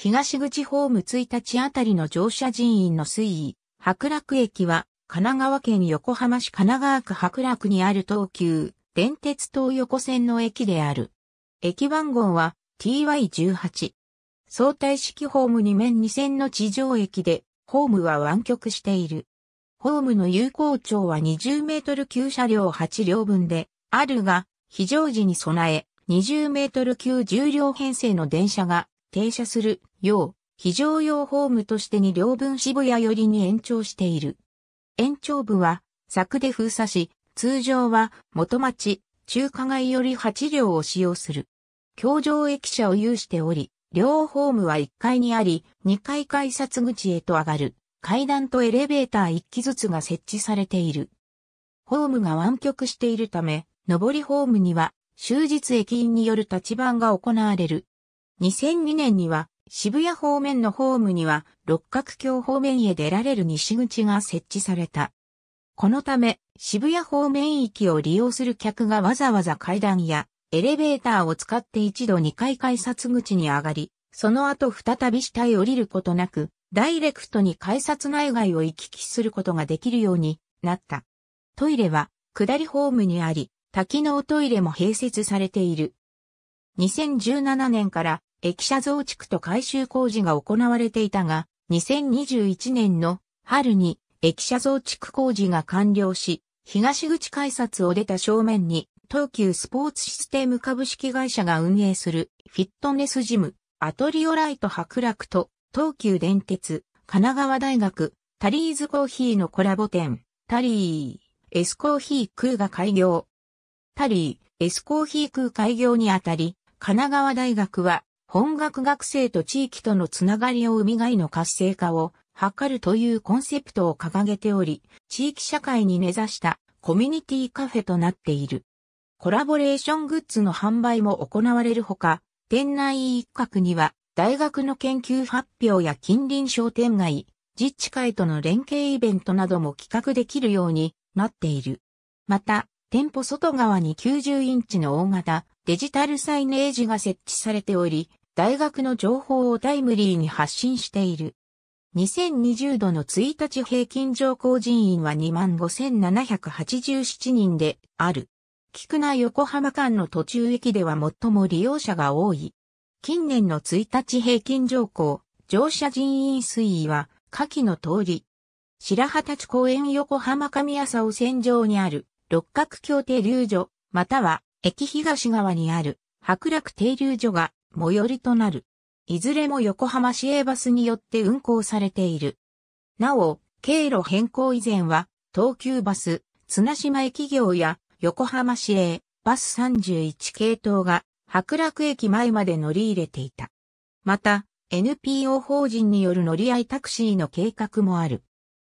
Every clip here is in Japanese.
東口ホーム1日あたりの乗車人員の推移、白楽駅は、神奈川県横浜市神奈川区白楽にある東急、電鉄東横線の駅である。駅番号は TY18。相対式ホーム2面2線の地上駅で、ホームは湾曲している。ホームの有効長は20メートル級車両8両分で、あるが、非常時に備え、20メートル級重量編成の電車が停車するよう、非常用ホームとして2両分渋谷寄りに延長している。延長部は柵で封鎖し、通常は元町、中華街より8両を使用する。京上駅舎を有しており、両ホームは1階にあり、2階改札口へと上がる、階段とエレベーター1機ずつが設置されている。ホームが湾曲しているため、上りホームには、終日駅員による立番が行われる。2002年には渋谷方面のホームには六角橋方面へ出られる西口が設置された。このため渋谷方面域を利用する客がわざわざ階段やエレベーターを使って一度2階改札口に上がり、その後再び下へ降りることなく、ダイレクトに改札内外を行き来することができるようになった。トイレは下りホームにあり、多機能トイレも併設されている。2017年から駅舎増築と改修工事が行われていたが、2021年の春に駅舎増築工事が完了し、東口改札を出た正面に、東急スポーツシステム株式会社が運営するフィットネスジム、アトリオライト博楽と東急電鉄、神奈川大学、タリーズコーヒーのコラボ店、タリー、エスコーヒー空が開業。タリー、エスコーヒー空開業にあたり、神奈川大学は本学学生と地域とのつながりを生みがいの活性化を図るというコンセプトを掲げており、地域社会に根ざしたコミュニティカフェとなっている。コラボレーショングッズの販売も行われるほか、店内一角には大学の研究発表や近隣商店街、自治会との連携イベントなども企画できるようになっている。また、店舗外側に90インチの大型デジタルサイネージが設置されており、大学の情報をタイムリーに発信している。2020度の1日平均上校人員は25,787人である。菊名横浜間の途中駅では最も利用者が多い。近年の1日平均上校、乗車人員推移は、下記の通り。白旗地公園横浜上浅尾線上にある、六角橋停留所、または、駅東側にある、白楽停留所が、最寄りとなる。いずれも横浜市営バスによって運行されている。なお、経路変更以前は、東急バス、綱島駅業や横浜市営バス31系統が白楽駅前まで乗り入れていた。また、NPO 法人による乗り合いタクシーの計画もある。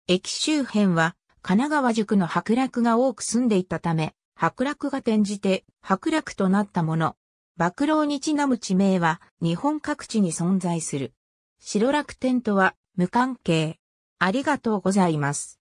駅周辺は、神奈川塾の白楽が多く住んでいたため、白楽が転じて白楽となったもの爆露にちなむ地名は日本各地に存在する。白楽天とは無関係。ありがとうございます。